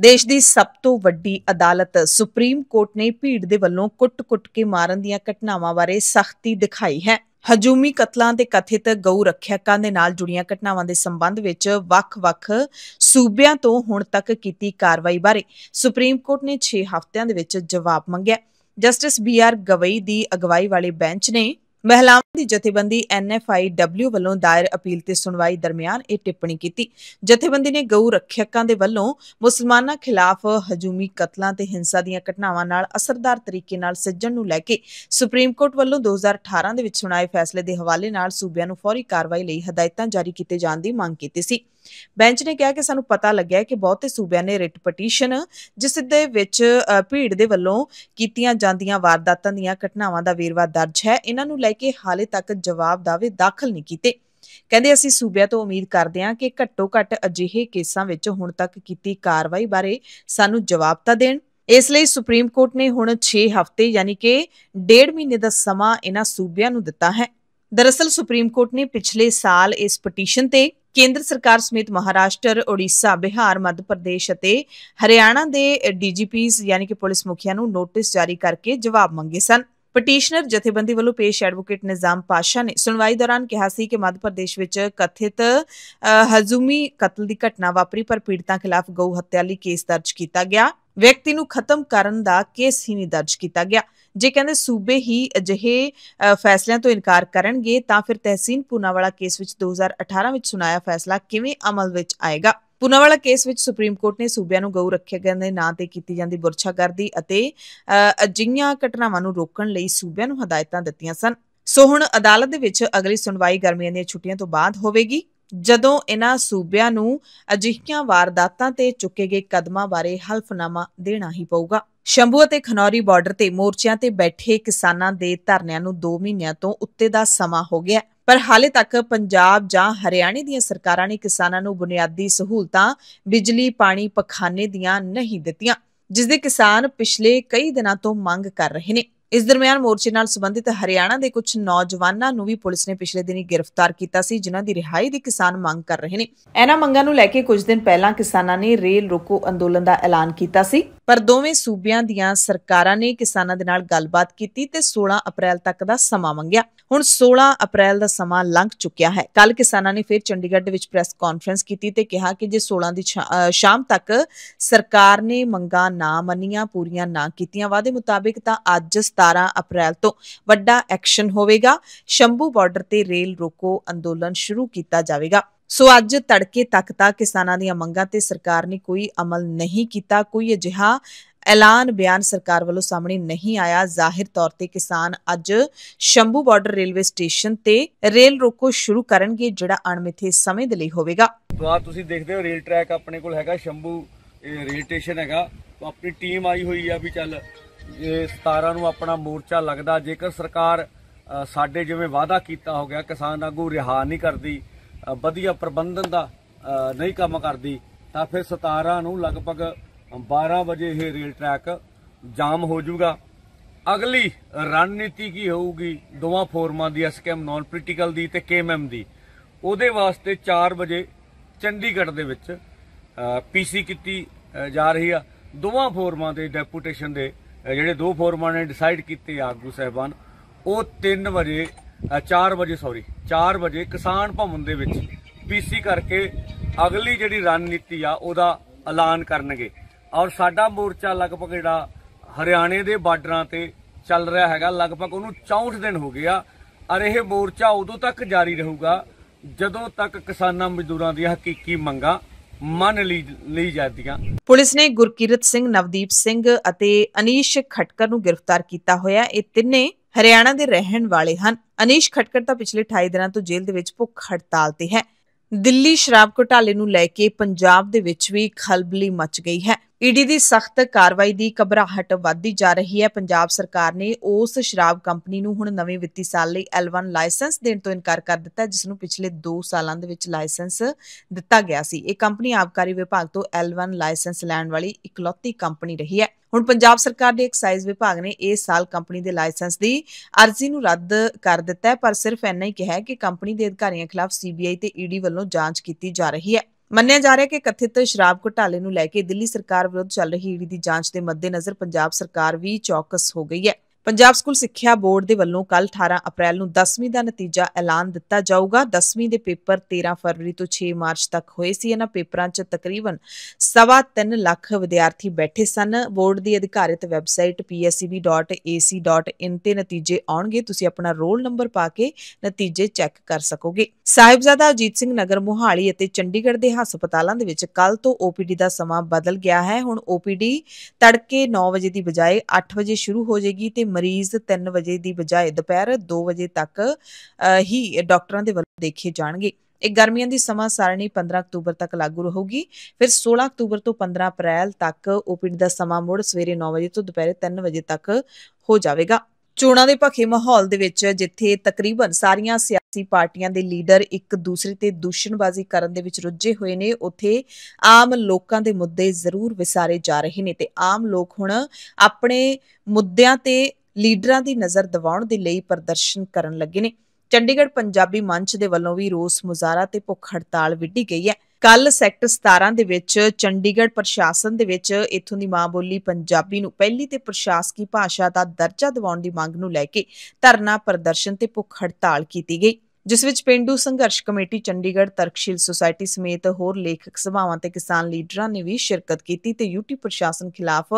ਦੇਸ਼ ਦੀ ਸਭ ਤੋਂ ਵੱਡੀ ਅਦਾਲਤ ਸੁਪਰੀਮ ਕੋਰਟ ਨੇ ਭੀੜ ਦੇ ਵੱਲੋਂ ਕੁੱਟ-ਕੁੱਟ ਕੇ ਮਾਰਨ ਦੀਆਂ ਘਟਨਾਵਾਂ ਬਾਰੇ ਸਖਤੀ ਦਿਖਾਈ ਹੈ। ਹਜੂਮੀ ਕਤਲਾਂ ਤੇ ਕਥਿਤ ਗਊ ਰੱਖਿਆਕਾਂ ਦੇ ਨਾਲ ਜੁੜੀਆਂ ਘਟਨਾਵਾਂ ਦੇ ਸੰਬੰਧ ਵਿੱਚ ਵੱਖ-ਵੱਖ ਸੂਬਿਆਂ ਤੋਂ ਹੁਣ ਤੱਕ ਕੀਤੀ ਕਾਰਵਾਈ ਬਾਰੇ ਸੁਪਰੀਮ ਕੋਰਟ ਨੇ 6 ਹਫ਼ਤਿਆਂ ਦੇ ਵਿੱਚ ਜਵਾਬ ਮੰਗਿਆ। ਜਸਟਿਸ ਬੀ ਆਰ ਗਵਈ ਦੀ ਅਗਵਾਈ ਵਾਲੇ ਬੈਂਚ ਨੇ ਮਹਿਲਾਵਾਂ ਦੀ ਜਥੇਬੰਦੀ NFIW ਵੱਲੋਂ ਦਾਇਰ ਅਪੀਲ ਤੇ ਸੁਣਵਾਈ ਦਰਮਿਆਨ ਇਹ ਟਿੱਪਣੀ ਕੀਤੀ ਜਥੇਬੰਦੀ ਨੇ ਗਊ ਰੱਖਿਅਕਾਂ ਦੇ ਵੱਲੋਂ ਮੁਸਲਮਾਨਾਂ ਖਿਲਾਫ ਹਜੂਮੀ ਕਤਲਾਂ ਤੇ ਹਿੰਸਾ ਦੀਆਂ ਘਟਨਾਵਾਂ ਨਾਲ ਅਸਰਦਾਰ ਤਰੀਕੇ ਨਾਲ ਸੱਜਣ ਨੂੰ ਲੈ ਕੇ ਸੁਪਰੀਮ ਕੋਰਟ ਵੱਲੋਂ 2018 ਦੇ ਵਿੱਚ ਸੁਣਾਏ ਫੈਸਲੇ ਦੇ ਹਵਾਲੇ ਨਾਲ ਸੂਬਿਆਂ ਨੂੰ ਫੌਰੀ ਕਾਰਵਾਈ ਲਈ ਹਦਾਇਤਾਂ ਜਾਰੀ ਕੀਤੇ ਜਾਣ ਦੀ ਮੰਗ ਕੀਤੀ ਸੀ ਬੈਂਚ ਨੇ ਕਿਹਾ ਕਿ ਸਾਨੂੰ ਪਤਾ ਲੱਗਿਆ ਕਿ ਬਹੁਤੇ ਸੂਬਿਆਂ ਨੇ ਰਿਟ ਪਟੀਸ਼ਨ ਜਿਸ ਦੇ ਵਿੱਚ ਭੀੜ ਦੇ ਵੱਲੋਂ ਕੀਤੀਆਂ ਜਾਂਦੀਆਂ ਵਾਰਦਾਤਾਂ ਦੀਆਂ ਘਟਨਾਵਾਂ ਦਾ ਵੇਰਵਾ ਦਰਜ ਹੈ ਇਹਨਾਂ ਨੂੰ ਲੈ ਕੇ ਹਾਲੇ ਤੱਕ ਜਵਾਬ ਦਾਵੇ ਦਾਖਲ ਨਹੀਂ ਕੀਤੇ ਕਹਿੰਦੇ ਅਸੀਂ ਸੂਬਿਆਂ ਤੋਂ ਉਮੀਦ ਕਰਦੇ ਹਾਂ ਕਿ ਘੱਟੋ ਘੱਟ ਅਜਿਹੇ ਕੇਸਾਂ ਵਿੱਚ ਹੁਣ ਤੱਕ ਕੀਤੀ ਕਾਰਵਾਈ ਬਾਰੇ ਸਾਨੂੰ ਜਵਾਬ ਤਾਂ ਦੇਣ ਇਸ ਲਈ ਸੁਪਰੀਮ ਕੋਰਟ ਨੇ ਹੁਣ 6 ਹਫ਼ਤੇ ਯਾਨੀ ਕਿ ਡੇਢ ਮਹੀਨੇ ਦਾ ਸਮਾਂ ਇਹਨਾਂ ਸੂਬਿਆਂ ਨੂੰ ਦਿੱਤਾ ਹੈ ਦਰਅਸਲ ਸੁਪਰੀਮ ਕੋਰਟ ਨੇ ਪਿਛਲੇ ਸਾਲ ਇਸ ਪਟੀਸ਼ਨ ਤੇ ਕੇਂਦਰ ਸਰਕਾਰ ਸਮੇਤ ਮਹਾਰਾਸ਼ਟਰ ਓਡੀਸ਼ਾ ਬਿਹਾਰ ਮੱਧ ਪ੍ਰਦੇਸ਼ ਅਤੇ ਹਰਿਆਣਾ ਦੇ ਡੀਜੀਪੀਸ ਯਾਨੀ ਕਿ ਪੁਲਿਸ ਮੁਖੀਆਂ ਨੂੰ ਨੋਟਿਸ ਜਾਰੀ ਕਰਕੇ ਜਵਾਬ ਮੰਗੇ ਸਨ ਪਟੀਸ਼ਨਰ ਜਥੇਬੰਦੀ ਵੱਲੋਂ ਪੇਸ਼ ਐਡਵੋਕੇਟ ਨਿਜ਼ਾਮ ਪਾਸ਼ਾ ਨੇ ਸੁਣਵਾਈ ਦੌਰਾਨ ਕਿਹਾ ਸੀ ਕਿ ਮੱਧ ਪ੍ਰਦੇਸ਼ ਵਿੱਚ ਕਥਿਤ ਹਜ਼ੂਮੀ ਕਤਲ ਦੀ ਘਟਨਾ ਵਾਪਰੀ ਪਰ ਪੀੜਤਾਂ ਖਿਲਾਫ ਗਊ ਹੱਤਿਆ ਲਈ ਕੇਸ ਦਰਜ ਕੀਤਾ ਗਿਆ ਵਿਅਕਤੀ ਨੂੰ ਖਤਮ ਕਰਨ ਦਾ ਕੇਸ ਹੀ ਨਹੀਂ ਦਰਜ ਕੀਤਾ ਗਿਆ ਜੇ ਕਹਿੰਦੇ ਸੂਬੇ ਹੀ ਅਜਿਹੇ ਫੈਸਲਿਆਂ ਤੋਂ ਇਨਕਾਰ ਕਰਨਗੇ ਤਾਂ ਫਿਰ ਤਹਿਸੀਨ ਪੂਨਾਵਾਲਾ ਕੇਸ ਵਿੱਚ 2018 ਵਿੱਚ ਸੁਣਾਇਆ ਫੈਸਲਾ ਕਿਵੇਂ ਅਮਲ ਵਿੱਚ ਆਏਗਾ ਪੁਨਾਵਾਲਾ ਕੇਸ ਵਿੱਚ ਸੁਪਰੀਮ ਕੋਰਟ ਨੇ ਸੂਬਿਆਂ ਨੂੰ ਗਊ ਰੱਖਿਆ ਗਿਆ ਦੇ ਨਾਂ ਤੇ ਕੀਤੀ ਜਾਂਦੀ ਬੁਰਛਾ ਕਰਦੀ ਅਤੇ ਅਜਿਹੀਆਂ ਘਟਨਾਵਾਂ ਨੂੰ ਰੋਕਣ ਲਈ ਸੂਬਿਆਂ ਨੂੰ ਹਦਾਇਤਾਂ ਦਿੱਤੀਆਂ ਸਨ ਸੋ ਹੁਣ ਅਦਾਲਤ ਦੇ ਵਿੱਚ ਅਗਲੀ ਸੁਣਵਾਈ ਗਰਮੀਆਂ ਦੀਆਂ ਛੁੱਟੀਆਂ ਤੋਂ ਬਾਅਦ ਹੋਵੇਗੀ ਜਦੋਂ ਇਹਨਾਂ ਸੂਬਿਆਂ ਨੂੰ ਅਜਿਹੀਆਂ ਵਾਰਦਾਤਾਂ ਤੇ ਚੁੱਕੇ ਗਏ ਕਦਮਾਂ ਬਾਰੇ ਹਲਫਨਾਮਾ ਦੇਣਾ ਹੀ ਪਊਗਾ ਸ਼ੰਭੂ ਅਤੇ ਖਨੌਰੀ ਬਾਰਡਰ ਤੇ ਮੋਰਚਿਆਂ ਤੇ ਬੈਠੇ ਕਿਸਾਨਾਂ ਦੇ ਧਰਨਿਆਂ ਨੂੰ 2 ਮਹੀਨਿਆਂ ਤੋਂ ਉੱਤੇ ਦਾ ਸਮਾਂ ਹੋ ਗਿਆ ਪਰ ਹਾਲੇ ਤੱਕ ਪੰਜਾਬ ਜਾਂ ਹਰਿਆਣੇ ਦੀਆਂ ਸਰਕਾਰਾਂ ਨੇ ਕਿਸਾਨਾਂ ਨੂੰ ਬੁਨਿਆਦੀ ਸਹੂਲਤਾਂ ਬਿਜਲੀ ਪਾਣੀ ਪਖਾਨੇ ਦੀਆਂ ਨਹੀਂ ਦਿੱਤੀਆਂ ਜਿਸ ਦੇ ਕਿਸਾਨ ਪਿਛਲੇ ਕਈ ਦਿਨਾਂ ਤੋਂ ਮੰਗ ਕਰ ਰਹੇ ਨੇ ਇਸ ਦਰਮਿਆਨ ਮੋਰਚੇ ਨਾਲ ਸੰਬੰਧਿਤ ਹਰਿਆਣਾ ਦੇ ਕੁਝ ਨੌਜਵਾਨਾਂ ਨੂੰ ਵੀ ਪੁਲਿਸ ਨੇ ਪਿਛਲੇ ਦਿਨੀ ਗ੍ਰਿਫਤਾਰ ਕੀਤਾ ਸੀ ਜਿਨ੍ਹਾਂ ਦੀ ਰਿਹਾਈ ਦੀ ਕਿਸਾਨ ਮੰਗ ਕਰ ਰਹੇ ਨੇ ਇਹਨਾਂ ਮੰਗਾਂ ਨੂੰ ਲੈ ਕੇ ਕੁਝ ਦਿਨ ਪਹਿਲਾਂ ਕਿਸਾਨਾਂ ਨੇ ਰੇਲ ਰੋਕੋ ਅੰਦੋਲਨ ਦਾ ਐਲਾਨ ਕੀਤਾ ਸੀ ਪਰ ਦੋਵੇਂ ਸੂਬਿਆਂ ਦੀਆਂ ਸਰਕਾਰਾਂ ਨੇ ਕਿਸਾਨਾਂ ਦੇ ਨਾਲ ਗੱਲਬਾਤ ਕੀਤੀ ਤੇ 16 ਅਪ੍ਰੈਲ ਤੱਕ ਦਾ ਸਮਾਂ ਮੰਗਿਆ ਹੁਣ 16 ਅਪ੍ਰੈਲ ਦਾ ਸਮਾਂ ਲੰਘ ਚੁੱਕਿਆ ਹੈ ਕੱਲ ਕਿਸਾਨਾਂ ਨੇ ਫਿਰ ਚੰਡੀਗੜ੍ਹ ਦੇ ਵਿੱਚ ਪ੍ਰੈਸ ਕਾਨਫਰੰਸ ਕੀਤੀ ਤੇ ਕਿਹਾ ਕਿ ਜੇ 16 ਦੀ ਸ਼ਾਮ ਤੱਕ ਸਰਕਾਰ ਨੇ ਮੰਗਾਂ ਨਾ ਮੰਨੀਆਂ ਪੂਰੀਆਂ ਨਾ ਕੀਤੀਆਂ ਵਾਅਦੇ ਮੁਤਾਬਿਕ ਤਾਂ ਅੱਜ 17 ਅਪ੍ਰੈਲ ਤੋਂ ਵੱਡਾ ਐਕਸ਼ਨ ਹੋਵੇਗਾ ਸ਼ੰਭੂ ਬਾਰਡਰ ਤੇ ਰੇਲ ਰੋਕੋ ਅੰਦੋਲਨ ਸ਼ੁਰੂ ਕੀਤਾ ਜਾਵੇਗਾ ਸੋ ਅੱਜ ਤੜਕੇ ਤੱਕ ਤਾਂ ਕਿਸਾਨਾਂ ਦੀਆਂ ਮੰਗਾਂ ਤੇ ਸਰਕਾਰ ਨੇ ਕੋਈ ਅਮਲ ਨਹੀਂ ਕੀਤਾ ਕੋਈ ਅਜਿਹਾ ਐਲਾਨ ਬਿਆਨ ਸਰਕਾਰ ਵੱਲੋਂ ਸਾਹਮਣੇ ਨਹੀਂ ਆਇਆ ਜ਼ਾਹਿਰ ਤੌਰ ਤੇ ਕਿਸਾਨ ਅੱਜ ਸ਼ੰਭੂ ਬਾਰਡਰ ਰੇਲਵੇ ਸਟੇਸ਼ਨ ਤੇ ਰੇਲ ਰੋਕੋ ਸ਼ੁਰੂ ਕਰਨਗੇ ਜਿਹੜਾ ਅਣਮਿੱਥੇ ਸਮੇਂ ਦੇ ਲਈ ਹੋਵੇਗਾ ਆ ਤੁਸੀਂ ਦੇਖਦੇ ਹੋ ਰੇਲ ਟਰੈਕ ਆਪਣੇ ਕੋਲ ਹੈਗਾ ਸ਼ੰਭੂ ਰੇਲ ਸਟੇਸ਼ਨ ਹੈਗਾ ਆਪਣੀ ਟੀਮ ਆਈ ਹੋਈ ਆ ਵੀ ਚੱਲ ਇਹ 17 ਨੂੰ ਆਪਣਾ ਮੋਰਚਾ ਲੱਗਦਾ ਜੇਕਰ ਸਰਕਾਰ ਸਾਡੇ ਜਿਵੇਂ ਵਾਅਦਾ ਕੀਤਾ ਹੋ ਗਿਆ ਕਿਸਾਨ ਆਗੂ ਰਿਹਾ ਨਹੀਂ ਕਰਦੀ ਵਧੀਆ ਪ੍ਰਬੰਧਨ ਦਾ ਨਹੀਂ ਕੰਮ ਕਰਦੀ ਤਾਂ ਫਿਰ 17 ਨੂੰ ਲਗਭਗ 12 ਵਜੇ ਇਹ ਰੇਲ ਟਰੈਕ ਜਾਮ ਹੋ ਜਾਊਗਾ ਅਗਲੀ ਰਣਨੀਤੀ ਕੀ ਹੋਊਗੀ ਦੋਵਾਂ ਫੋਰਮਾਂ ਦੀ ਐਸਕੇਐਮ ਨਾਨ ਪੋਲੀਟੀਕਲ ਦੀ ਤੇ ਕੇਐਮਐਮ ਦੀ ਉਹਦੇ ਵਾਸਤੇ 4 ਵਜੇ ਚੰਡੀਗੜ੍ਹ ਦੇ ਵਿੱਚ ਪੀਸੀ ਕੀਤੀ ਜਾ ਰਹੀ ਆ ਦੋਵਾਂ ਫੋਰਮਾਂ ਦੇ ਡੈਪੂਟੇਸ਼ਨ ਦੇ ਜਿਹੜੇ ਦੋ ਫੋਰਮਾਂ ਨੇ ਡਿਸਾਈਡ ਕੀਤੇ ਆਗੂ ਸਹਿਬਾਨ ਉਹ 3 ਵਜੇ 4 ਵਜੇ ਸੌਰੀ 4 ਵਜੇ ਕਿਸਾਨ ਭਵਨ ਦੇ ਵਿੱਚ ਪੀਸੀ ਕਰਕੇ ਅਗਲੀ ਜਿਹੜੀ ਰਣਨੀਤੀ ਆ ਉਹਦਾ ਐਲਾਨ ਕਰਨਗੇ ਔਰ ਸਾਡਾ ਮੋਰਚਾ ਲਗਭਗ ਜਿਹੜਾ ਹਰਿਆਣੇ ਦੇ ਬਾਰਡਰਾਂ ਤੇ ਚੱਲ ਰਿਹਾ ਹੈਗਾ ਲਗਭਗ ਉਹਨੂੰ 64 ਦਿਨ ਹੋ ਗਿਆ ਔਰ ਇਹ ਮੋਰਚਾ ਉਦੋਂ ਤੱਕ ਜਾਰੀ ਰਹੂਗਾ ਜਦੋਂ ਤੱਕ ਕਿਸਾਨਾਂ ਮਜ਼ਦੂਰਾਂ ਦੀਆਂ ਹਕੀਕੀ ਮੰਗਾਂ ਮੰਨ ਲਈ ਲਈ ਜਾਂਦੀਆਂ ਪੁਲਿਸ ਨੇ ਗੁਰਕੀਰਤ ਸਿੰਘ ਨਵਦੀਪ ਸਿੰਘ ਅਤੇ ਅਨੀਸ਼ ਖਟਕਰ ਨੂੰ ਗ੍ਰਿਫਤਾਰ ਕੀਤਾ ਹੋਇਆ ਇਹ ਤਿੰਨੇ ਹਰਿਆਣਾ ਦੇ ਰਹਿਣ ਵਾਲੇ ਹਨ ਅਨੀਸ਼ ਖਟਕਰ ਤਾਂ ਪਿਛਲੇ 28 ਦਿਨਾਂ ਤੋਂ ਜੇਲ੍ਹ ਦੇ ਵਿੱਚ ਭੁੱਖ ਹੜਤਾਲ ਤੇ ਹੈ ਦਿੱਲੀ ਸ਼ਰਾਬ ਘੁਟਾਲੇ ਨੂੰ ਲੈ ਕੇ ਪੰਜਾਬ ਦੇ ਵਿੱਚ ਵੀ ਖਲਬਲੀ ਮਚ ਗਈ ਹੈ ਈਡੀ ਦੀ ਸਖਤ ਕਾਰਵਾਈ ਦੀ ਕਬਰਾਹਟ ਵੱਧਦੀ ਜਾ ਰਹੀ ਹੈ ਪੰਜਾਬ ਸਰਕਾਰ ਨੇ ਉਸ ਸ਼ਰਾਬ ਕੰਪਨੀ ਨੂੰ ਹੁਣ ਨਵੇਂ ਵਿੱਤੀ ਸਾਲ ਲਈ L1 ਲਾਇਸੈਂਸ ਦੇਣ ਤੋਂ ਇਨਕਾਰ ਕਰ ਦਿੱਤਾ ਜਿਸ ਨੂੰ ਪਿਛਲੇ 2 ਸਾਲਾਂ ਦੇ ਵਿੱਚ ਲਾਇਸੈਂਸ ਦਿੱਤਾ ਗਿਆ ਸੀ ਇਹ ਕੰਪਨੀ ਆਬਕਾਰੀ ਵਿਭਾਗ ਤੋਂ L1 ਲਾਇਸੈਂਸ ਲੈਣ ਵਾਲੀ ਇਕਲੌਤੀ ਕੰਪਨੀ ਰਹੀ ਹੈ ਹੁਣ ਪੰਜਾਬ ਸਰਕਾਰ ਦੇ ਐਕਸਾਈਜ਼ ਵਿਭਾਗ ਨੇ ਇਸ ਸਾਲ ਕੰਪਨੀ ਦੇ ਲਾਇਸੈਂਸ ਦੀ ਅਰਜ਼ੀ ਨੂੰ ਰੱਦ ਕਰ ਦਿੱਤਾ ਹੈ ਪਰ ਸਿਰਫ ਇੰਨਾ ਹੀ ਕਿਹਾ ਹੈ ਕਿ ਕੰਪਨੀ ਦੇ ਅਧਿਕਾਰੀਆਂ ਖਿਲਾਫ ਸੀਬੀਆਈ ਤੇ ਈਡੀ ਵੱਲੋਂ ਜਾਂਚ ਕੀਤੀ ਜਾ ਰਹੀ ਹੈ ਮੰਨਿਆ ਜਾ ਰਿਹਾ ਕਿ ਕਥਿਤ ਸ਼ਰਾਬ ਘੁਟਾਲੇ ਨੂੰ ਲੈ ਕੇ ਦਿੱਲੀ ਸਰਕਾਰ ਵਿਰੁੱਧ ਚੱਲ ਰਹੀ ਈਡੀ ਦੀ ਜਾਂਚ ਦੇ ਮੱਦੇਨਜ਼ਰ ਪੰਜਾਬ ਸਰਕਾਰ ਵੀ ਚੌਕਸ ਹੋ ਗਈ ਹੈ ਪੰਜਾਬ ਸਕੂਲ ਸਿੱਖਿਆ ਬੋਰਡ ਦੇ ਵੱਲੋਂ ਕੱਲ 18 ਅਪ੍ਰੈਲ ਨੂੰ 10ਵੀਂ ਦਾ ਨਤੀਜਾ ਐਲਾਨ ਦਿੱਤਾ ਜਾਊਗਾ 10ਵੀਂ ਦੇ ਪੇਪਰ 13 ਫਰਵਰੀ ਤੋਂ 6 ਮਾਰਚ ਤੱਕ ਹੋਏ ਸੀ ਇਹਨਾਂ ਪੇਪਰਾਂ 'ਚ ਤਕਰੀਬਨ 3.5 ਲੱਖ ਵਿਦਿਆਰਥੀ ਬੈਠੇ ਸਨ ਬੋਰਡ ਦੀ ਅਧਿਕਾਰਿਤ ਵੈਬਸਾਈਟ psb.ac.in ਤੇ ਨਤੀਜੇ ਆਉਣਗੇ ਤੁਸੀਂ ਆਪਣਾ ਰੋਲ ਨੰਬਰ ਪਾ ਕੇ ਨਤੀਜੇ ਚੈੱਕ ਕਰ ਸਕੋਗੇ ਸਾਹਿਬਜ਼ਾਦਾ ਅਜੀਤ ਸਿੰਘ ਨਗਰ ਮੁਹਾਲੀ ਅਤੇ ਚੰਡੀਗੜ੍ਹ ਦੇ ਹਸਪਤਾਲਾਂ ਦੇ ਵਿੱਚ ਕੱਲ ਤੋਂ OPD ਦਾ ਸਮਾਂ ਬਦਲ ਗਿਆ ਹੈ ਹੁਣ OPD ਤੜਕੇ 9 ਵਜੇ ਦੀ ਬਜਾਏ 8 ਵਜੇ ਸ਼ੁਰੂ ਹੋ ਜਾਏਗੀ ਤੇ ਮਰੀਜ਼ 3 ਵਜੇ ਦੀ ਬਜਾਏ ਦੁਪਹਿਰ 2 ਵਜੇ ਤੱਕ ਹੀ ਡਾਕਟਰਾਂ ਦੇ ਵੱਲੋਂ ਦੇਖੇ ਜਾਣਗੇ ਇਹ ਗਰਮੀਆਂ ਦੀ ਸਮਾਂ ਸਾਰਣੀ 15 ਅਕਤੂਬਰ ਤੱਕ ਲਾਗੂ ਰਹੂਗੀ ਫਿਰ 16 ਅਕਤੂਬਰ ਤੋਂ 15 ਅਪ੍ਰੈਲ ਤੱਕ ਓਪੀਡ ਦਾ ਸਮਾਂ ਮੁੜ ਸਵੇਰੇ 9 ਵਜੇ ਤੋਂ ਦੁਪਹਿਰੇ 3 ਵਜੇ ਤੱਕ ਹੋ ਜਾਵੇਗਾ ਚੋਣਾਂ ਦੇ ਭਖੇ ਮਾਹੌਲ ਦੇ ਵਿੱਚ ਜਿੱਥੇ ਤਕਰੀਬਨ ਸਾਰੀਆਂ ਸਿਆਸੀ ਪਾਰਟੀਆਂ ਦੇ ਲੀਡਰ ਇੱਕ ਦੂਸਰੇ ਤੇ ਦੂਸ਼ਣਬਾਜ਼ੀ ਕਰਨ ਦੇ ਵਿੱਚ ਰੁੱਝੇ ਹੋਏ ਨੇ ਉੱਥੇ ਆਮ ਲੋਕਾਂ ਦੇ ਮੁੱਦੇ ਜ਼ਰੂਰ ਵਿਸਾਰੇ ਜਾ ਰਹੇ ਨੇ ਤੇ ਆਮ ਲੋਕ ਹੁਣ ਆਪਣੇ ਮੁੱਦਿਆਂ ਤੇ ਲੀਡਰਾਂ ਦੀ ਨਜ਼ਰ ਦਿਵਾਉਣ ਦੇ ਲਈ ਪ੍ਰਦਰਸ਼ਨ ਕਰਨ ਲੱਗੇ ਨੇ ਚੰਡੀਗੜ੍ਹ ਪੰਜਾਬੀ ਮੰਚ ਦੇ ਵੱਲੋਂ ਵੀ ਰੋਸ ਮੁਜ਼ਾਹਰਾ ਤੇ ਭੁੱਖ ਹੜਤਾਲ ਵਿੱਢੀ ਗਈ ਹੈ ਕੱਲ ਸੈਕਟਰ 17 ਦੇ ਵਿੱਚ ਚੰਡੀਗੜ੍ਹ ਪ੍ਰਸ਼ਾਸਨ ਦੇ ਵਿੱਚ ਇਥੋਂ ਦੀ ਮਾਂ ਬੋਲੀ ਪੰਜਾਬੀ ਨੂੰ ਪਹਿਲੀ ਤੇ ਪ੍ਰਸ਼ਾਸਕੀ ਭਾਸ਼ਾ ਦਾ ਦਰਜਾ ਦਿਵਾਉਣ ਦੀ ਮੰਗ ਨੂੰ ਲੈ ਕੇ ਧਰਨਾ ਪ੍ਰਦਰਸ਼ਨ ਤੇ ਭੁੱਖ ਹੜਤਾਲ ਕੀਤੀ ਗਈ ਜਿਸ ਵਿੱਚ ਪਿੰਡੂ ਸੰਘਰਸ਼ ਕਮੇਟੀ ਚੰਡੀਗੜ੍ਹ ਤਰਕਸ਼ੀਲ ਸੁਸਾਇਟੀ ਸਮੇਤ ਹੋਰ ਲੇਖਕ ਸਭਾਵਾਂ ਤੇ ਕਿਸਾਨ ਲੀਡਰਾਂ ਨੇ ਵੀ ਸ਼ਿਰਕਤ ਕੀਤੀ ਤੇ ਯੂਟੀ ਪ੍ਰਸ਼ਾਸਨ ਖਿਲਾਫ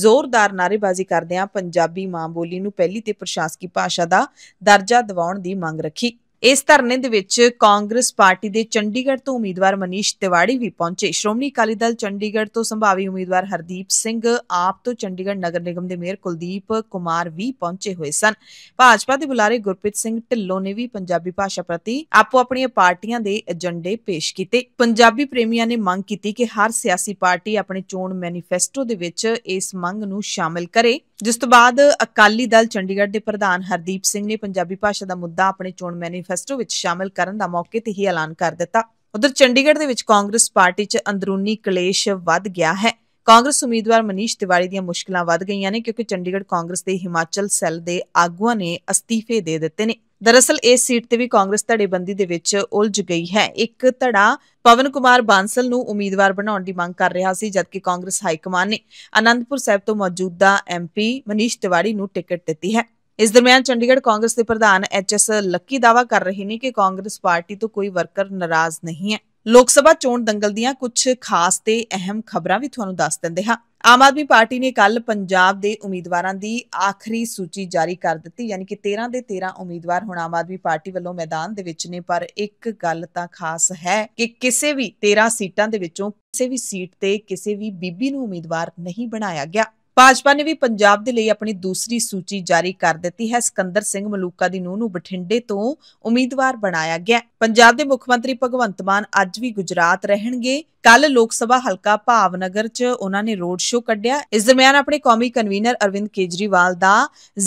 ਜ਼ੋਰਦਾਰ ਨਾਰੇਬਾਜ਼ੀ ਕਰਦਿਆਂ ਪੰਜਾਬੀ ਮਾਂ ਬੋਲੀ ਨੂੰ ਪਹਿਲੀ ਤੇ ਪ੍ਰਸ਼ਾਸਕੀ ਭਾਸ਼ਾ ਦਾ ਦਰਜਾ ਦਿਵਾਉਣ ਦੀ ਮੰਗ ਰੱਖੀ ਇਸ ਧਰਨੇ ਦੇ ਵਿੱਚ ਕਾਂਗਰਸ ਪਾਰਟੀ ਦੇ ਚੰਡੀਗੜ੍ਹ ਤੋਂ ਉਮੀਦਵਾਰ ਮਨੀਸ਼ ਤਿਵਾੜੀ ਵੀ ਪਹੁੰਚੇ ਸ਼੍ਰੋਮਣੀ ਅਕਾਲੀ ਦਲ ਚੰਡੀਗੜ੍ਹ ਤੋਂ ਸੰਭਾਵੀ ਉਮੀਦਵਾਰ ਹਰਦੀਪ ਸਿੰਘ ਆਪ ਤੋਂ ਚੰਡੀਗੜ੍ਹ ਨਗਰ ਨਿਗਮ ਦੇ ਮੇਅਰ ਕੁਲਦੀਪ ਕੁਮਾਰ ਵੀ ਪਹੁੰਚੇ ਹੋਏ ਸਨ ਭਾਜਪਾ ਦੇ ਬੁਲਾਰੇ ਗੁਰਪ੍ਰੀਤ ਸਿੰਘ ਢਿੱਲੋਂ ਨੇ ਵੀ ਪੰਜਾਬੀ ਭਾਸ਼ਾ ਪ੍ਰਤੀ ਆਪੋ ਆਪਣੀਆਂ ਪਾਰਟੀਆਂ ਦੇ ਏਜੰਡੇ ਪੇਸ਼ ਕੀਤੇ ਪੰਜਾਬੀ ਪ੍ਰੇਮੀਆਂ ਨੇ ਮੰਗ ਕੀਤੀ ਕਿ ਹਰ ਸਿਆਸੀ ਪਾਰਟੀ ਆਪਣੇ ਚੋਣ ਮੈਨੀਫੈਸਟੋ ਦੇ ਵਿੱਚ ਇਸ ਮੰਗ ਨੂੰ ਸ਼ਾਮਲ ਕਰੇ ਜਿਸ ਤੋਂ ਬਾਅਦ ਅਕਾਲੀ ਦਲ ਚੰਡੀਗੜ੍ਹ ਦੇ ਪ੍ਰਧਾਨ ਹਰਦੀਪ ਸਿੰਘ ਨੇ ਪੰਜਾਬੀ ਭਾਸ਼ਾ ਦਾ ਮੁੱਦਾ ਆਪਣੇ ਚੋਣ ਮੈਨੀਫੈਸਟੋ ਵਿੱਚ ਸ਼ਾਮਲ ਕਰਨ ਦਾ ਮੌਕੇ ਤੇ ਹੀ ਐਲਾਨ ਕਰ ਦਿੱਤਾ ਉਧਰ ਚੰਡੀਗੜ੍ਹ ਦੇ ਵਿੱਚ ਕਾਂਗਰਸ ਪਾਰਟੀ 'ਚ ਅੰਦਰੂਨੀ ਕਲੇਸ਼ ਵੱਧ ਗਿਆ ਹੈ ਕਾਂਗਰਸ ਉਮੀਦਵਾਰ ਮਨੀਸ਼ ਤਿਵਾੜੀ ਦੀਆਂ ਮੁਸ਼ਕਲਾਂ ਵੱਧ ਗਈਆਂ ਨੇ ਕਿਉਂਕਿ ਚੰਡੀਗੜ੍ਹ ਕਾਂਗਰਸ ਦੇ ਹਿਮਾਚਲ ਸੈੱਲ ਦੇ ਆਗੂਆਂ ਨੇ ਅਸਤੀਫੇ ਦੇ ਦਿੱਤੇ ਨੇ ਦਰਅਸਲ ਇਸ ਸੀਟ ਤੇ ਵੀ ਕਾਂਗਰਸ ਧੜੇਬੰਦੀ ਦੇ ਵਿੱਚ ਉਲਝ ਗਈ ਹੈ ਇੱਕ ਧੜਾ ਪਵਨ ਕੁਮਾਰ ਬਾਂਸਲ ਨੂੰ ਉਮੀਦਵਾਰ ਬਣਾਉਣ ਦੀ ਮੰਗ ਕਰ ਰਿਹਾ ਸੀ ਜਦਕਿ ਕਾਂਗਰਸ ਹਾਈ ਕਮਾਨ ਨੇ ਅਨੰਦਪੁਰ ਸਾਹਿਬ ਤੋਂ ਮੌਜੂਦਾ ਐਮਪੀ ਮਨੀਸ਼ ਤਿਵਾੜੀ ਨੂੰ ਟਿਕਟ ਦਿੱਤੀ ਹੈ ਇਸ ਦਰਮਿਆਨ ਚੰਡੀਗੜ੍ਹ ਕਾਂਗਰਸ ਦੇ ਪ੍ਰਧਾਨ ਐਚਐਸ ਲੱਕੀ ਦਾਵਾ ਕਰ ਰਹੇ ਨੇ ਕਿ ਕਾਂਗਰਸ ਪਾਰਟੀ ਤੋਂ ਕੋਈ ਵਰਕਰ ਨਾਰਾਜ਼ ਨਹੀਂ ਹੈ ਲੋਕ ਸਭਾ ਚੋਣ ਦੰਗਲ ਦੀਆਂ ਕੁਝ ਖਾਸ ਤੇ ਅਹਿਮ ਖਬਰਾਂ ਵੀ ਤੁਹਾਨੂੰ ਦੱਸ ਦਿੰਦੇ ਹਾਂ ਆਮ ਆਦਮੀ ਪਾਰਟੀ ਨੇ ਕੱਲ ਪੰਜਾਬ ਦੇ ਉਮੀਦਵਾਰਾਂ ਦੀ ਆਖਰੀ ਸੂਚੀ ਜਾਰੀ ਕਰ ਦਿੱਤੀ ਯਾਨੀ ਕਿ 13 ਦੇ 13 ਉਮੀਦਵਾਰ ਹੁਣ ਆਮ ਆਦਮੀ ਪਾਰਟੀ ਵੱਲੋਂ ਮੈਦਾਨ ਦੇ ਵਿੱਚ ਨੇ ਪਰ ਇੱਕ ਗੱਲ ਤਾਂ ਖਾਸ ਹੈ ਕਿ ਕਿਸੇ ਵੀ 13 ਸੀਟਾਂ ਦੇ ਵਿੱਚੋਂ ਕਿਸੇ ਵੀ ਸੀਟ ਤੇ ਕਿਸੇ ਵੀ ਬੀਬੀ ਨੂੰ ਉਮੀਦਵਾਰ ਨਹੀਂ ਬਣਾਇਆ ਗਿਆ ਭਾਜਪਾ ਨੇ ਵੀ ਪੰਜਾਬ ਦੇ ਲਈ ਆਪਣੀ ਦੂਸਰੀ ਸੂਚੀ ਜਾਰੀ ਕਰ ਦਿੱਤੀ ਹੈ ਸਿਕੰਦਰ ਸਿੰਘ ਮਲੂਕਾ ਦੀ ਨੂੰਹ ਨੂੰ ਬਠਿੰਡੇ ਤੋਂ ਉਮੀਦਵਾਰ ਬਣਾਇਆ ਗਿਆ ਪੰਜਾਬ ਦੇ ਮੁੱਖ ਮੰਤਰੀ ਭਗਵੰਤ ਮਾਨ ਅੱਜ ਵੀ ਗੁਜਰਾਤ ਰਹਿਣਗੇ ਕੱਲ ਲੋਕ ਸਭਾ ਹਲਕਾ ਭਾਵਨਗਰ 'ਚ ਉਹਨਾਂ ਨੇ ਰੋਡ ਸ਼ੋਅ ਕੱਢਿਆ ਇਸ ਦਰਮਿਆਨ ਆਪਣੇ ਕੌਮੀ ਕਨਵੀਨਰ ਅਰਵਿੰਦ ਕੇਜਰੀਵਾਲ ਦਾ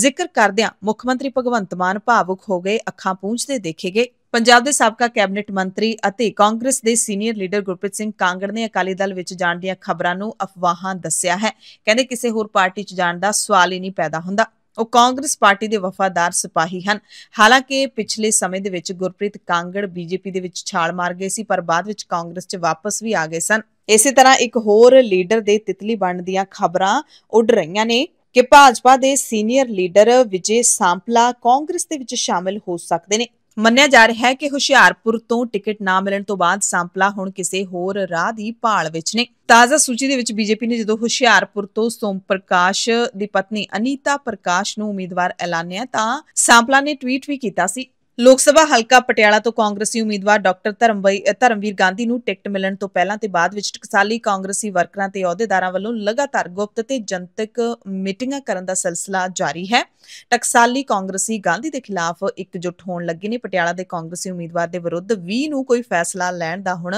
ਜ਼ਿਕਰ ਕਰਦਿਆਂ ਮੁੱਖ ਮੰਤਰੀ ਭਗਵੰਤ ਮਾਨ ਭਾਵੁਕ ਹੋ ਗਏ ਅੱਖਾਂ ਪੂੰਝਦੇ ਦੇਖੇ ਗਏ ਪੰਜਾਬ ਦੇ ਸਾਬਕਾ ਕੈਬਨਿਟ ਮੰਤਰੀ ਅਤੇ ਕਾਂਗਰਸ ਦੇ ਸੀਨੀਅਰ ਲੀਡਰ ਗੁਰਪ੍ਰੀਤ ਸਿੰਘ ਕਾਂਗੜ ਨੇ ਅਕਾਲੀ ਦਲ ਵਿੱਚ ਜਾਣ ਦੀਆਂ ਖਬਰਾਂ ਨੂੰ ਅਫਵਾਹਾਂ ਦੱਸਿਆ ਹੈ ਕਹਿੰਦੇ ਕਿਸੇ ਹੋਰ ਪਾਰਟੀ 'ਚ ਜਾਣ ਦਾ ਸਵਾਲ ਹੀ ਨਹੀਂ ਪੈਦਾ ਹੁੰਦਾ ਉਹ ਕਾਂਗਰਸ ਪਾਰਟੀ ਦੇ ਵਫਾਦਾਰ ਸਿਪਾਹੀ ਹਨ ਹਾਲਾਂਕਿ ਪਿਛਲੇ ਸਮੇਂ ਦੇ ਵਿੱਚ ਗੁਰਪ੍ਰੀਤ ਕਾਂਗੜ ਬੀਜੇਪੀ ਦੇ ਵਿੱਚ ਛਾਲ ਮਾਰ ਗਏ ਸੀ ਪਰ ਬਾਅਦ ਵਿੱਚ ਕਾਂਗਰਸ 'ਚ ਵਾਪਸ ਵੀ ਆ ਗਏ ਸਨ ਇਸੇ ਤਰ੍ਹਾਂ ਇੱਕ ਹੋਰ ਲੀਡਰ ਦੇ ਤਿਤਲੀ ਬਣਨ ਦੀਆਂ ਖਬਰਾਂ ਉੱਡ ਰਹੀਆਂ ਨੇ ਕਿ ਭਾਜਪਾ ਦੇ ਸੀਨੀਅਰ ਲੀਡਰ ਵਿਜੇ ਸਾਂਪਲਾ ਕਾਂਗਰਸ ਦੇ ਵਿੱਚ ਸ਼ਾਮਲ ਹੋ ਸਕਦੇ ਨੇ ਮੰਨਿਆ ਜਾ ਰਿਹਾ ਹੈ ਕਿ ਹੁਸ਼ਿਆਰਪੁਰ ਤੋਂ ਟਿਕਟ ਨਾ ਮਿਲਣ ਤੋਂ ਬਾਅਦ ਸੰਪਲਾ ਹੁਣ ਕਿਸੇ ਹੋਰ ਰਾਹ ਦੀ ਭਾਲ ਵਿੱਚ ਨੇ ਤਾਜ਼ਾ ਸੂਚੀ ਦੇ ਵਿੱਚ ਬੀਜੇਪੀ ਨੇ ਜਦੋਂ ਹੁਸ਼ਿਆਰਪੁਰ ਤੋਂ ਸੋਮ ਪ੍ਰਕਾਸ਼ ਦੀ ਪਤਨੀ ਅਨੀਤਾ ਪ੍ਰਕਾਸ਼ ਨੂੰ ਉਮੀਦਵਾਰ ਐਲਾਨਿਆ ਤਾਂ ਸੰਪਲਾ ਨੇ ਟਵੀਟ ਵੀ ਕੀਤਾ ਸੀ ਲੋਕ ਸਭਾ ਹਲਕਾ ਪਟਿਆਲਾ ਤੋਂ ਕਾਂਗਰਸੀ ਉਮੀਦਵਾਰ ਡਾਕਟਰ ਧਰਮਵਈ ਧਰਮਵੀਰ ਗਾਂਧੀ ਨੂੰ ਟਿਕਟ ਮਿਲਣ ਤੋਂ ਪਹਿਲਾਂ ਤੇ ਬਾਅਦ ਵਿੱਚ ਟਕਸਾਲੀ ਕਾਂਗਰਸੀ ਵਰਕਰਾਂ ਤੇ ਅਹੁਦੇਦਾਰਾਂ ਵੱਲੋਂ ਲਗਾਤਾਰ ਗੁਪਤ ਤੇ ਜਨਤਕ ਮੀਟਿੰਗਾਂ ਕਰਨ ਦਾ ਸਿਲਸਿਲਾ ਜਾਰੀ ਹੈ ਟਕਸਾਲੀ ਕਾਂਗਰਸੀ ਗਾਂਧੀ ਦੇ ਖਿਲਾਫ ਇਕਜੁੱਟ ਹੋਣ ਲੱਗੇ ਨੇ ਪਟਿਆਲਾ ਦੇ ਕਾਂਗਰਸੀ ਉਮੀਦਵਾਰ ਦੇ ਵਿਰੁੱਧ 20 ਨੂੰ ਕੋਈ ਫੈਸਲਾ ਲੈਣ ਦਾ ਹੁਣ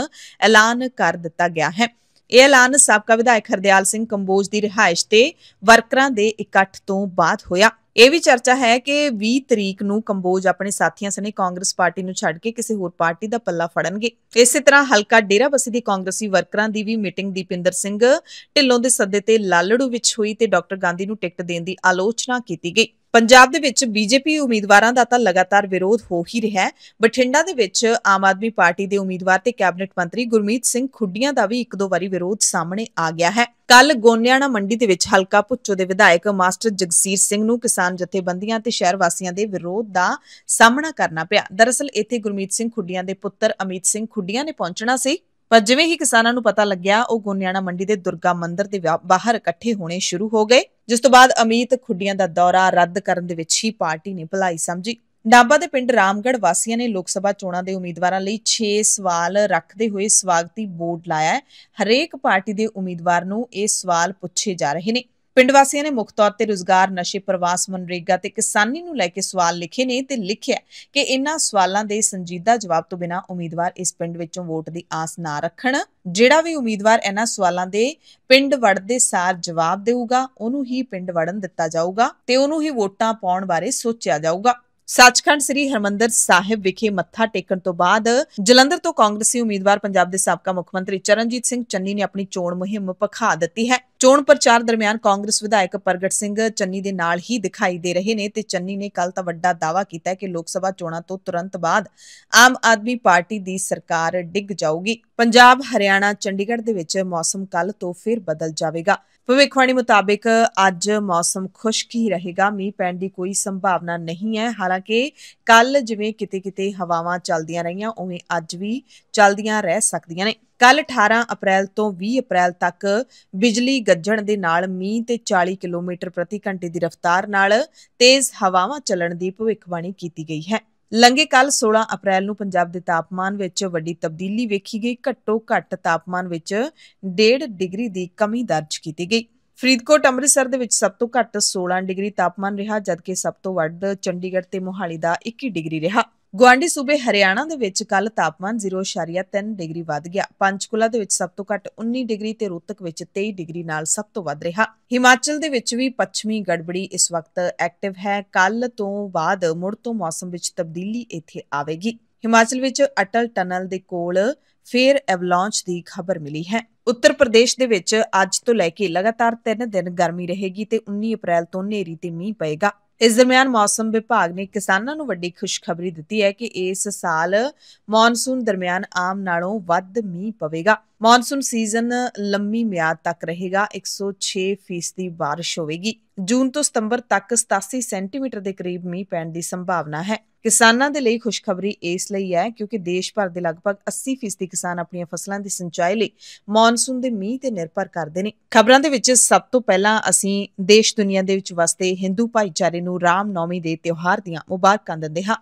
ਐਲਾਨ ਕਰ ਦਿੱਤਾ ਗਿਆ ਹੈ ਇਹ ਐਲਾਨ ਸਾਬਕਾ ਵਿਧਾਇਕ ਹਰਦਿਆਲ ਸਿੰਘ ਕੰਬੋਜ ਦੀ ਰਿਹਾਇਸ਼ ਤੇ ਵਰਕਰਾਂ ਦੇ ਇਕੱਠ ਤੋਂ ਬਾਅਦ ਹੋਇਆ ਇਹ ਵੀ ਚਰਚਾ ਹੈ ਕਿ 20 ਤਰੀਕ ਨੂੰ ਕੰਬੋਜ ਆਪਣੇ ਸਾਥੀਆਂ ਸਣੇ ਕਾਂਗਰਸ ਪਾਰਟੀ ਨੂੰ ਛੱਡ ਕੇ ਕਿਸੇ ਹੋਰ ਪਾਰਟੀ ਦਾ ਪੱਲਾ ਫੜਨਗੇ ਇਸੇ ਤਰ੍ਹਾਂ ਹਲਕਾ ਡੇਰਾਬੱਸੀ ਦੀ ਕਾਂਗਰਸੀ ਵਰਕਰਾਂ ਦੀ ਵੀ ਮੀਟਿੰਗ ਦੀਪਿੰਦਰ ਸਿੰਘ ਢਿੱਲੋਂ ਦੇ ਸੱਦੇ ਤੇ ਲਾਲੜੂ ਵਿੱਚ ਹੋਈ ਤੇ ਡਾਕਟਰ ਗਾਂਧੀ ਨੂੰ ਟਿਕਟ ਦੇਣ ਦੀ ਆਲੋਚਨਾ ਕੀਤੀ ਗਈ ਪੰਜਾਬ ਦੇ ਵਿੱਚ ਬੀਜੇਪੀ ਉਮੀਦਵਾਰਾਂ ਦਾ ਤਾਂ ਲਗਾਤਾਰ ਵਿਰੋਧ ਹੋ ਹੀ ਰਿਹਾ ਹੈ ਬਠਿੰਡਾ ਦੇ ਵਿੱਚ ਆਮ ਆਦਮੀ ਪਾਰਟੀ ਦੇ ਉਮੀਦਵਾਰ ਤੇ ਕੈਬਨਿਟ ਮੰਤਰੀ ਗੁਰਮੀਤ ਸਿੰਘ ਖੁੱਡੀਆਂ ਦਾ ਵੀ ਇੱਕ ਦੋ ਵਾਰੀ ਵਿਰੋਧ ਸਾਹਮਣੇ ਆ ਗਿਆ ਹੈ ਕੱਲ ਗੋਨਿਆਣਾ ਮੰਡੀ ਦੇ ਵਿੱਚ ਹਲਕਾ ਪੁੱਚੋ ਦੇ ਵਿਧਾਇਕ ਮਾਸਟਰ ਜਗਸੀਰ ਸਿੰਘ ਨੂੰ ਕਿਸਾਨ ਜਥੇਬੰਦੀਆਂ ਤੇ ਸ਼ਹਿਰ ਵਾਸੀਆਂ ਦੇ ਵਿਰੋਧ ਦਾ ਸਾਹਮਣਾ ਕਰਨਾ ਪਿਆ ਦਰਅਸਲ ਇੱਥੇ ਗੁਰਮੀਤ ਸਿੰਘ ਖੁੱਡੀਆਂ ਦੇ ਪੁੱਤਰ ਅਮੀਤ ਸਿੰਘ ਖੁੱਡੀਆਂ ਨੇ ਪਹੁੰਚਣਾ ਸੀ ਪਰ ਜਿਵੇਂ ਹੀ ਕਿਸਾਨਾਂ ਨੂੰ ਪਤਾ ਲੱਗਿਆ ਉਹ ਗੋਨਿਆਣਾ ਮੰਡੀ ਦੇ ਦੁਰਗਾ ਮੰਦਿਰ ਦੇ ਬਾਹਰ ਇਕੱਠੇ ਹੋਣੇ ਸ਼ੁਰੂ ਹੋ ਗਏ ਜਿਸ ਤੋਂ ਬਾਅਦ ਅਮੀਤ ਖੁੱਡੀਆਂ ਦਾ ਦੌਰਾ ਰੱਦ ਕਰਨ ਦੇ ਵਿੱਚ ਹੀ ਪਾਰਟੀ ਨੇ ਭਲਾਈ ਸਮਝੀ ਨਾਬਾ ਦੇ ਪਿੰਡ ਰਾਮਗੜ੍ਹ ਵਾਸੀਆਂ ਨੇ ਲੋਕ ਸਭਾ ਚੋਣਾਂ ਦੇ ਉਮੀਦਵਾਰਾਂ ਲਈ 6 ਸਵਾਲ ਰੱਖਦੇ ਹੋਏ ਸਵਾਗਤੀ ਬੋਰਡ ਲਾਇਆ ਹੈ ਹਰੇਕ ਪਾਰਟੀ ਦੇ ਉਮੀਦਵਾਰ ਨੂੰ ਇਹ ਸਵਾਲ ਪੁੱਛੇ ਜਾ ਰਹੇ ਨੇ ਪਿੰਡ ਵਾਸੀਆਂ ਨੇ ਮੁੱਖ ਤੌਰ ਤੇ ਰੋਜ਼ਗਾਰ ਨਸ਼ੇ ਪ੍ਰਵਾਸ ਮਨਰੇਗਾ ਤੇ ਕਿਸਾਨੀ ਨੂੰ ਲੈ ਕੇ ਸਵਾਲ ਲਿਖੇ ਨੇ ਤੇ ਲਿਖਿਆ ਕਿ ਇਹਨਾਂ ਸਵਾਲਾਂ ਦੇ ਸੰਜੀਦਾ ਜਵਾਬ ਤੋਂ ਬਿਨਾ ਉਮੀਦਵਾਰ ਇਸ ਪਿੰਡ ਵਿੱਚੋਂ ਵੋਟ ਦੀ ਆਸ ਨਾ ਰੱਖਣ ਜਿਹੜਾ ਵੀ ਉਮੀਦਵਾਰ ਇਹਨਾਂ ਸਵਾਲਾਂ ਦੇ ਪਿੰਡ ਵੜ ਦੇ ਸਾਰ ਜਵਾਬ ਦੇਊਗਾ ਉਹਨੂੰ ਹੀ ਪਿੰਡ ਵੜਨ ਦਿੱਤਾ ਜਾਊਗਾ ਤੇ ਉਹਨੂੰ ਹੀ ਵੋਟਾਂ ਪਾਉਣ ਬਾਰੇ ਸੋਚਿਆ ਜਾਊਗਾ ਸੱਚਖੰਡ ਸ੍ਰੀ ਹਰਮੰਦਰ ਸਾਹਿਬ ਵਿਖੇ ਮੱਥਾ ਟੇਕਣ ਤੋਂ ਬਾਅਦ ਜਲੰਧਰ ਤੋਂ ਕਾਂਗਰਸੀ ਉਮੀਦਵਾਰ ਪੰਜਾਬ ਦੇ ਸਾਬਕਾ ਮੁੱਖ ਮੰਤਰੀ ਚਰਨਜੀਤ ਸਿੰਘ ਚੰਨੀ ਨੇ ਆਪਣੀ ਚੋਣ ਮੁਹਿੰਮ ਪਖਾ ਦਿੱਤੀ ਹੈ ਚੋਣ ਪ੍ਰਚਾਰ ਦਰਮਿਆਨ ਕਾਂਗਰਸ ਵਿਧਾਇਕ ਪ੍ਰਗਟ ਸਿੰਘ ਚੰਨੀ ਦੇ ਨਾਲ ਹੀ ਦਿਖਾਈ ਦੇ ਰਹੇ ਨੇ ਤੇ ਚੰਨੀ ਨੇ ਕੱਲ ਤਾਂ ਵੱਡਾ ਦਾਵਾ ਕੀਤਾ ਕਿ ਲੋਕ ਸਭਾ ਚੋਣਾਂ ਤੋਂ ਤੁਰੰਤ ਬਾਅਦ ਆਮ ਆਦਮੀ ਪਾਰਟੀ ਦੀ ਸਰਕਾਰ ਡਿੱਗ ਜਾਊਗੀ ਪੰਜਾਬ ਹਰਿਆਣਾ ਚੰਡੀਗੜ੍ਹ ਦੇ ਵਿੱਚ ਮੌਸਮ ਕੱਲ ਤੋਂ ਫਿਰ ਬਦਲ ਜਾਵੇਗਾ ਭਵਿੱਖਬਾਣੀ ਮੁਤਾਬਕ ਅੱਜ ਮੌਸਮ ਖੁਸ਼ਕ ਹੀ ਰਹੇਗਾ ਮੀਂਹ ਪੈਣ ਦੀ ਕੋਈ ਸੰਭਾਵਨਾ ਨਹੀਂ ਹੈ ਹਾਲਾਂਕਿ ਕੱਲ ਜਿਵੇਂ ਕਿਤੇ-ਕਿਤੇ ਹਵਾਵਾਂ ਚੱਲਦੀਆਂ ਰਹੀਆਂ ਉਵੇਂ ਅੱਜ ਵੀ ਚੱਲਦੀਆਂ ਰਹਿ ਸਕਦੀਆਂ ਨੇ ਕੱਲ 18 ਅਪ੍ਰੈਲ ਤੋਂ 20 ਅਪ੍ਰੈਲ ਤੱਕ ਬਿਜਲੀ ਗੱਜਣ ਦੇ ਨਾਲ ਮੀਂਹ ਤੇ 40 ਕਿਲੋਮੀਟਰ ਪ੍ਰਤੀ ਘੰਟੇ ਦੀ ਰਫ਼ਤਾਰ ਨਾਲ ਤੇਜ਼ ਹਵਾਵਾਂ ਚੱਲਣ ਦੀ ਭਵਿੱਖਬਾਣੀ ਕੀਤੀ ਗਈ ਹੈ ਲੰਗੇ ਕੱਲ 16 ਅਪ੍ਰੈਲ ਨੂੰ ਪੰਜਾਬ ਦੇ ਤਾਪਮਾਨ ਵਿੱਚ ਵੱਡੀ ਤਬਦੀਲੀ ਵੇਖੀ ਗਈ ਘੱਟੋ ਘੱਟ ਤਾਪਮਾਨ ਵਿੱਚ 1.5 ਡਿਗਰੀ ਦੀ ਕਮੀ ਦਰਜ ਕੀਤੀ ਗਈ ਫਰੀਦਕੋਟ ਅੰਮ੍ਰਿਤਸਰ ਦੇ ਵਿੱਚ ਸਭ ਤੋਂ ਘੱਟ 16 ਡਿਗਰੀ ਤਾਪਮਾਨ ਰਿਹਾ ਜਦਕਿ ਸਭ ਤੋਂ ਵੱਧ ਚੰਡੀਗੜ੍ਹ ਤੇ ਮੋਹਾਲੀ ਦਾ 21 ਡਿਗਰੀ ਰਿਹਾ ਗੁਆਂਢੀ ਸੂਬੇ ਹਰਿਆਣਾ ਦੇ ਵਿੱਚ ਕੱਲ ਤਾਪਮਾਨ 0.3 ਡਿਗਰੀ ਵੱਧ ਗਿਆ ਪੰਚਕੁਲਾ ਦੇ ਵਿੱਚ ਸਭ ਤੋਂ ਘੱਟ 19 ਡਿਗਰੀ ਤੇ ਰੋਤਕ ਵਿੱਚ 23 ਡਿਗਰੀ ਨਾਲ ਸਭ ਤੋਂ ਵੱਧ ਰਿਹਾ ਹਿਮਾਚਲ ਦੇ ਵਿੱਚ ਵੀ ਪੱਛਮੀ ਗੜਬੜੀ ਇਸ ਵਕਤ ਐਕਟਿਵ ਹੈ ਕੱਲ ਤੋਂ ਬਾਅਦ ਮੁੜ ਤੋਂ ਮੌਸਮ ਵਿੱਚ ਤਬਦੀਲੀ ਇੱਥੇ ਆਵੇਗੀ ਹਿਮਾਚਲ ਵਿੱਚ ਅਟਲ ਟਨਲ ਦੇ ਕੋਲ ਫੇਰ ਐਵਲਾਂਚ ਦੀ ਖਬਰ ਮਿਲੀ ਹੈ ਉੱਤਰ ਪ੍ਰਦੇਸ਼ ਦੇ ਵਿੱਚ ਅੱਜ ਤੋਂ ਲੈ ਕੇ ਲਗਾਤਾਰ 3 ਦਿਨ ਗਰਮੀ ਰਹੇਗੀ ਤੇ 19 ਅਪ੍ਰੈਲ ਤੋਂ ਨੇਰੀ ਤੇ ਮੀਂਹ ਪਏਗਾ ਇਸ ਦਰਮਿਆਨ ਮੌਸਮ ਵਿਭਾਗ ਨੇ ਕਿਸਾਨਾਂ ਨੂੰ ਵੱਡੀ ਖੁਸ਼ਖਬਰੀ ਦਿੱਤੀ ਹੈ ਕਿ ਇਸ ਸਾਲ ਮੌਨਸੂਨ ਦਰਮਿਆਨ ਆਮ ਨਾਲੋਂ ਵੱਧ ਮੀਂਹ ਪਵੇਗਾ ਮੌਨਸੂਨ ਸੀਜ਼ਨ ਲੰਮੀ ਮਿਆਦ ਤੱਕ ਰਹੇਗਾ 106 ਫੀਸਦੀ بارش ਹੋਵੇਗੀ ਜੂਨ ਤੋਂ ਸਤੰਬਰ ਤੱਕ 87 ਸੈਂਟੀਮੀਟਰ ਦੇ ਕਰੀਬ ਮੀਂਹ ਪੈਣ ਦੀ ਸੰਭਾਵਨਾ ਹੈ ਕਿਸਾਨਾਂ ਦੇ ਲਈ ਖੁਸ਼ਖਬਰੀ ਇਸ ਲਈ ਹੈ ਕਿਉਂਕਿ ਦੇਸ਼ ਭਰ ਦੇ ਲਗਭਗ 80% ਕਿਸਾਨ ਆਪਣੀਆਂ ਫਸਲਾਂ ਦੀ ਸਿੰਚਾਈ ਲਈ ਮੌਨਸੂਨ ਦੇ ਮੀਂਹ ਤੇ ਨਿਰਭਰ ਕਰਦੇ ਨੇ ਖਬਰਾਂ ਦੇ ਵਿੱਚ ਸਭ ਤੋਂ ਪਹਿਲਾਂ ਅਸੀਂ ਦੇਸ਼ ਦੁਨੀਆ ਦੇ ਵਿੱਚ ਵਸਦੇ ਹਿੰਦੂ ਭਾਈਚਾਰੇ ਨੂੰ ਰਾਮ ਨੌਮੀ ਦੇ ਤਿਉਹਾਰ ਦੀਆਂ ਮੁਬਾਰਕਾਂ ਦਿੰਦੇ ਹਾਂ